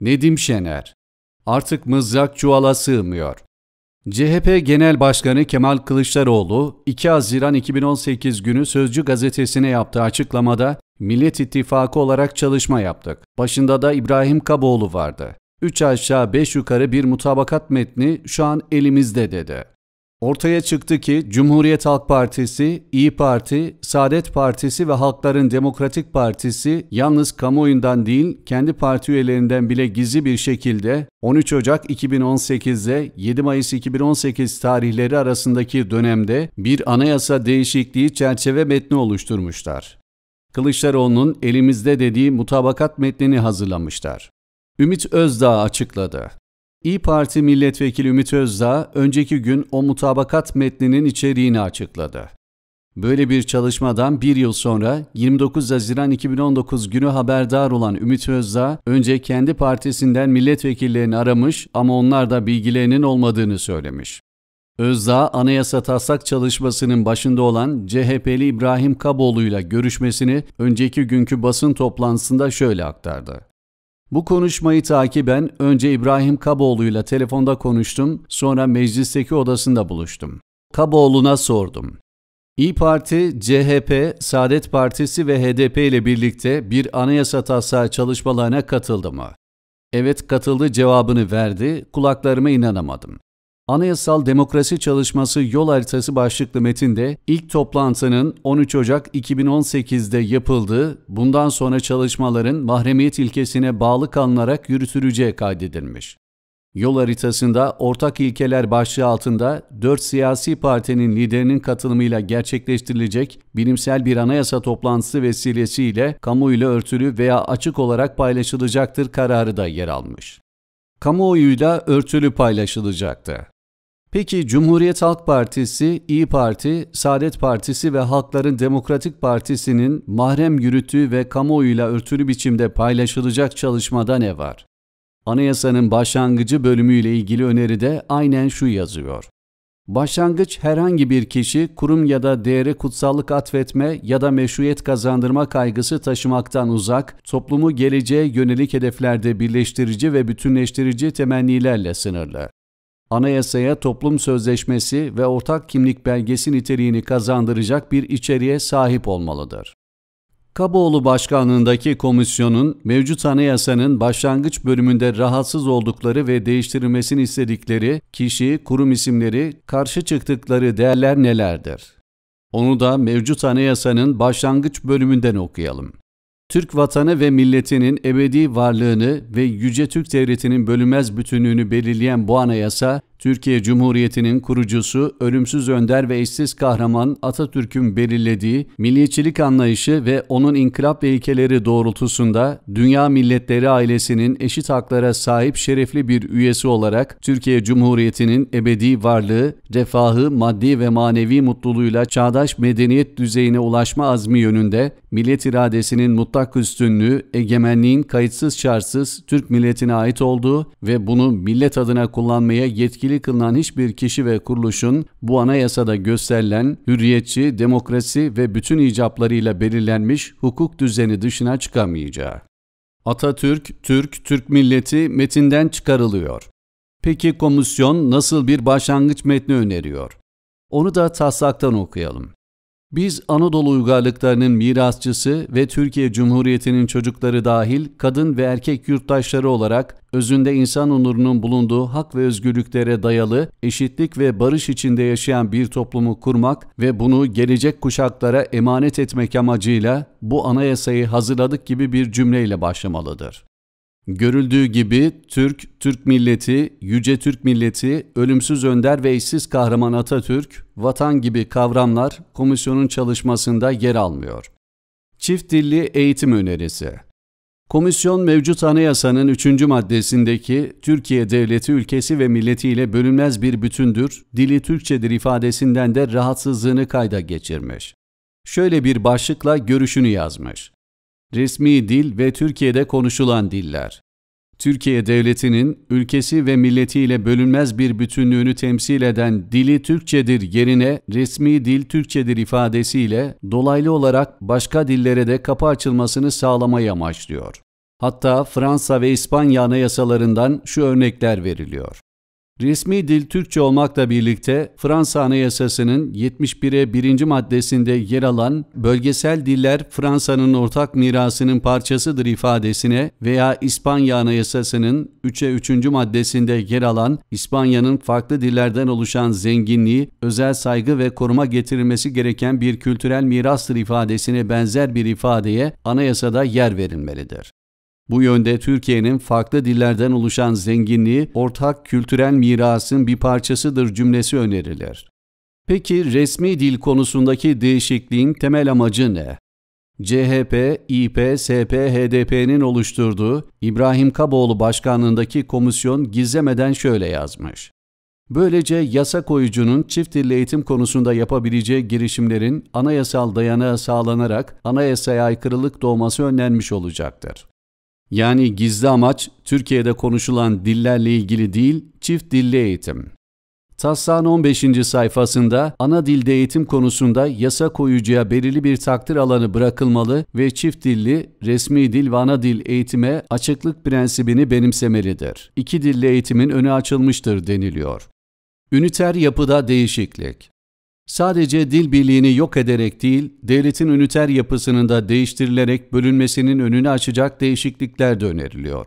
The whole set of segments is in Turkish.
Nedim Şener Artık mızrak çuvala sığmıyor. CHP Genel Başkanı Kemal Kılıçdaroğlu 2 Haziran 2018 günü Sözcü gazetesine yaptığı açıklamada Millet İttifakı olarak çalışma yaptık. Başında da İbrahim Kaboğlu vardı. 3 aşağı 5 yukarı bir mutabakat metni şu an elimizde dedi. Ortaya çıktı ki Cumhuriyet Halk Partisi, İyi Parti, Saadet Partisi ve Halkların Demokratik Partisi yalnız kamuoyundan değil kendi parti üyelerinden bile gizli bir şekilde 13 Ocak 2018'de 7 Mayıs 2018 tarihleri arasındaki dönemde bir anayasa değişikliği çerçeve metni oluşturmuşlar. Kılıçdaroğlu'nun elimizde dediği mutabakat metnini hazırlamışlar. Ümit Özdağ açıkladı. İyi Parti Milletvekili Ümit Özdağ önceki gün o mutabakat metninin içeriğini açıkladı. Böyle bir çalışmadan bir yıl sonra 29 Haziran 2019 günü haberdar olan Ümit Özdağ önce kendi partisinden milletvekillerini aramış ama onlar da bilgilerinin olmadığını söylemiş. Özdağ anayasa taslak çalışmasının başında olan CHP'li İbrahim Kaboğlu'yla görüşmesini önceki günkü basın toplantısında şöyle aktardı. Bu konuşmayı takiben önce İbrahim Kaboğlu'yla telefonda konuştum, sonra meclisteki odasında buluştum. Kaboğlu'na sordum. İyi Parti, CHP, Saadet Partisi ve HDP ile birlikte bir anayasa taslağı çalışmalarına katıldı mı? Evet katıldı cevabını verdi, kulaklarıma inanamadım. Anayasal Demokrasi Çalışması Yol Haritası başlıklı metinde ilk toplantının 13 Ocak 2018'de yapıldığı, bundan sonra çalışmaların mahremiyet ilkesine bağlı kalınarak yürütüleceği kaydedilmiş. Yol haritasında ortak ilkeler başlığı altında 4 siyasi partinin liderinin katılımıyla gerçekleştirilecek bilimsel bir anayasa toplantısı vesilesiyle kamuyla örtülü veya açık olarak paylaşılacaktır kararı da yer almış. Kamuoyuyla örtülü paylaşılacaktı. Peki Cumhuriyet Halk Partisi, İyi Parti, Saadet Partisi ve Halkların Demokratik Partisi'nin mahrem yürüttüğü ve kamuoyuyla örtülü biçimde paylaşılacak çalışmada ne var? Anayasanın başlangıcı bölümüyle ilgili öneride aynen şu yazıyor. Başlangıç herhangi bir kişi kurum ya da değere kutsallık atfetme ya da meşruiyet kazandırma kaygısı taşımaktan uzak, toplumu geleceğe yönelik hedeflerde birleştirici ve bütünleştirici temennilerle sınırlı anayasaya toplum sözleşmesi ve ortak kimlik belgesi niteliğini kazandıracak bir içeriğe sahip olmalıdır. Kaboğlu Başkanlığındaki komisyonun mevcut anayasanın başlangıç bölümünde rahatsız oldukları ve değiştirilmesini istedikleri kişi, kurum isimleri, karşı çıktıkları değerler nelerdir? Onu da mevcut anayasanın başlangıç bölümünden okuyalım. Türk vatanı ve milletinin ebedi varlığını ve Yüce Türk Devleti'nin bölünmez bütünlüğünü belirleyen bu anayasa, Türkiye Cumhuriyeti'nin kurucusu, ölümsüz önder ve eşsiz kahraman Atatürk'ün belirlediği milliyetçilik anlayışı ve onun inkılap ve ilkeleri doğrultusunda dünya milletleri ailesinin eşit haklara sahip şerefli bir üyesi olarak Türkiye Cumhuriyeti'nin ebedi varlığı, refahı, maddi ve manevi mutluluğuyla çağdaş medeniyet düzeyine ulaşma azmi yönünde millet iradesinin mutlak ortak üstünlüğü, egemenliğin kayıtsız şartsız Türk milletine ait olduğu ve bunu millet adına kullanmaya yetkili kılınan hiçbir kişi ve kuruluşun bu anayasada gösterilen hürriyetçi, demokrasi ve bütün icaplarıyla belirlenmiş hukuk düzeni dışına çıkamayacağı. Atatürk, Türk, Türk milleti metinden çıkarılıyor. Peki komisyon nasıl bir başlangıç metni öneriyor? Onu da taslaktan okuyalım. Biz Anadolu uygarlıklarının mirasçısı ve Türkiye Cumhuriyeti'nin çocukları dahil kadın ve erkek yurttaşları olarak özünde insan onurunun bulunduğu hak ve özgürlüklere dayalı, eşitlik ve barış içinde yaşayan bir toplumu kurmak ve bunu gelecek kuşaklara emanet etmek amacıyla bu anayasayı hazırladık gibi bir cümleyle başlamalıdır. Görüldüğü gibi Türk, Türk milleti, yüce Türk milleti, ölümsüz önder ve eşsiz kahraman Atatürk, vatan gibi kavramlar komisyonun çalışmasında yer almıyor. Çift dilli eğitim önerisi Komisyon mevcut anayasanın 3. maddesindeki Türkiye devleti ülkesi ve milletiyle bölünmez bir bütündür, dili Türkçedir ifadesinden de rahatsızlığını kayda geçirmiş. Şöyle bir başlıkla görüşünü yazmış. Resmi dil ve Türkiye'de konuşulan diller. Türkiye Devleti'nin ülkesi ve milletiyle bölünmez bir bütünlüğünü temsil eden dili Türkçedir yerine resmi dil Türkçedir ifadesiyle dolaylı olarak başka dillere de kapı açılmasını sağlamayı amaçlıyor. Hatta Fransa ve İspanya anayasalarından şu örnekler veriliyor. Resmi dil Türkçe olmakla birlikte Fransa Anayasası'nın 71'e 1. maddesinde yer alan bölgesel diller Fransa'nın ortak mirasının parçasıdır ifadesine veya İspanya Anayasası'nın 3'e 3. maddesinde yer alan İspanya'nın farklı dillerden oluşan zenginliği özel saygı ve koruma getirilmesi gereken bir kültürel mirastır ifadesine benzer bir ifadeye anayasada yer verilmelidir. Bu yönde Türkiye'nin farklı dillerden oluşan zenginliği ortak kültürel mirasın bir parçasıdır cümlesi önerilir. Peki resmi dil konusundaki değişikliğin temel amacı ne? CHP, İP, SP, HDP'nin oluşturduğu İbrahim Kaboğlu başkanlığındaki komisyon gizlemeden şöyle yazmış. Böylece yasa koyucunun çift dille eğitim konusunda yapabileceği girişimlerin anayasal dayanağı sağlanarak anayasaya aykırılık doğması önlenmiş olacaktır. Yani gizli amaç Türkiye'de konuşulan dillerle ilgili değil, çift dilli eğitim. TASSAN 15. sayfasında ana dilde eğitim konusunda yasa koyucuya belirli bir takdir alanı bırakılmalı ve çift dilli, resmi dil ve ana dil eğitime açıklık prensibini benimsemelidir. İki dilli eğitimin önü açılmıştır deniliyor. Üniter yapıda değişiklik sadece dil birliğini yok ederek değil, devletin üniter yapısının da değiştirilerek bölünmesinin önünü açacak değişiklikler de öneriliyor.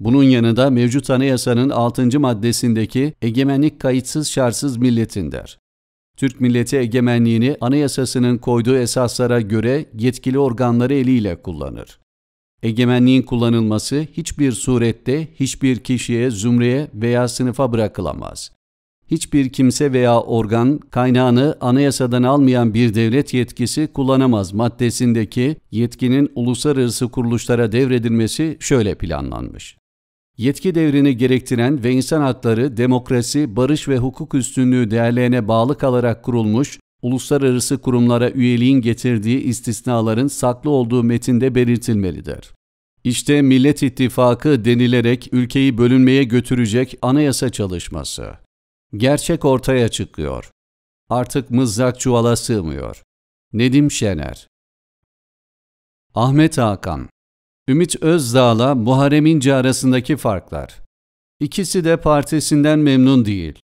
Bunun yanında mevcut anayasanın 6. maddesindeki egemenlik kayıtsız şartsız milletin der. Türk milleti egemenliğini anayasasının koyduğu esaslara göre yetkili organları eliyle kullanır. Egemenliğin kullanılması hiçbir surette hiçbir kişiye, zümreye veya sınıfa bırakılamaz hiçbir kimse veya organ kaynağını anayasadan almayan bir devlet yetkisi kullanamaz maddesindeki yetkinin uluslararası kuruluşlara devredilmesi şöyle planlanmış. Yetki devrini gerektiren ve insan hakları, demokrasi, barış ve hukuk üstünlüğü değerlerine bağlı kalarak kurulmuş uluslararası kurumlara üyeliğin getirdiği istisnaların saklı olduğu metinde belirtilmelidir. İşte Millet İttifakı denilerek ülkeyi bölünmeye götürecek anayasa çalışması. Gerçek ortaya çıkıyor. Artık mızrak çuvala sığmıyor. Nedim Şener Ahmet Hakan Ümit Özdağ'la Muharrem İnce arasındaki farklar. İkisi de partisinden memnun değil.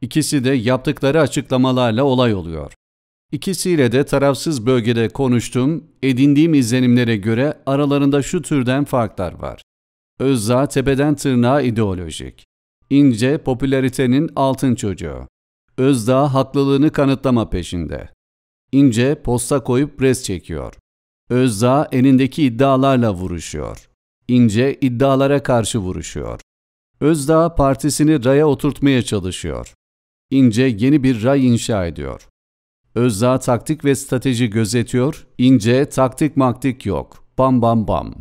İkisi de yaptıkları açıklamalarla olay oluyor. İkisiyle de tarafsız bölgede konuştum, edindiğim izlenimlere göre aralarında şu türden farklar var. Özdağ tepeden tırnağa ideolojik. İnce popülaritenin altın çocuğu. Özdağ haklılığını kanıtlama peşinde. İnce posta koyup pres çekiyor. Özdağ elindeki iddialarla vuruşuyor. İnce iddialara karşı vuruşuyor. Özdağ partisini raya oturtmaya çalışıyor. İnce yeni bir ray inşa ediyor. Özdağ taktik ve strateji gözetiyor, İnce taktik maktik yok, bam bam bam.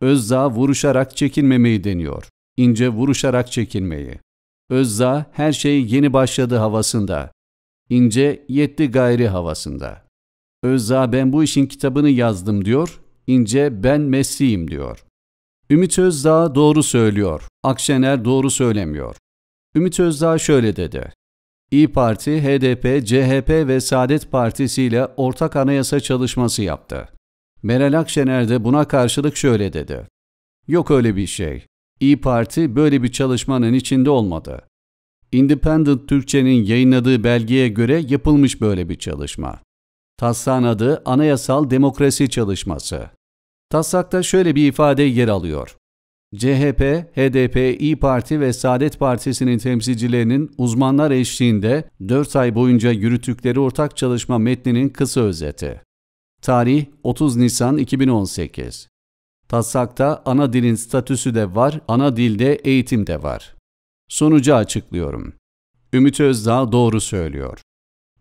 Özdağ vuruşarak çekinmemeyi deniyor ince vuruşarak çekilmeyi. Özza her şey yeni başladı havasında. İnce yetti gayri havasında. Özza ben bu işin kitabını yazdım diyor, İnce ben Mesih'im diyor. Ümit Özdağ doğru söylüyor, Akşener doğru söylemiyor. Ümit Özdağ şöyle dedi. İyi Parti, HDP, CHP ve Saadet Partisi ile ortak anayasa çalışması yaptı. Meral Akşener de buna karşılık şöyle dedi. Yok öyle bir şey. İyi Parti böyle bir çalışmanın içinde olmadı. Independent Türkçe'nin yayınladığı belgeye göre yapılmış böyle bir çalışma. Tassak'ın adı Anayasal Demokrasi Çalışması. Taslakta şöyle bir ifade yer alıyor. CHP, HDP, İyi Parti ve Saadet Partisi'nin temsilcilerinin uzmanlar eşliğinde 4 ay boyunca yürüttükleri ortak çalışma metninin kısa özeti. Tarih 30 Nisan 2018 Tassak'ta ana dilin statüsü de var, ana dilde eğitim de var. Sonucu açıklıyorum. Ümit Özdağ doğru söylüyor.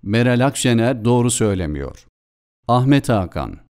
Meral Akşener doğru söylemiyor. Ahmet Hakan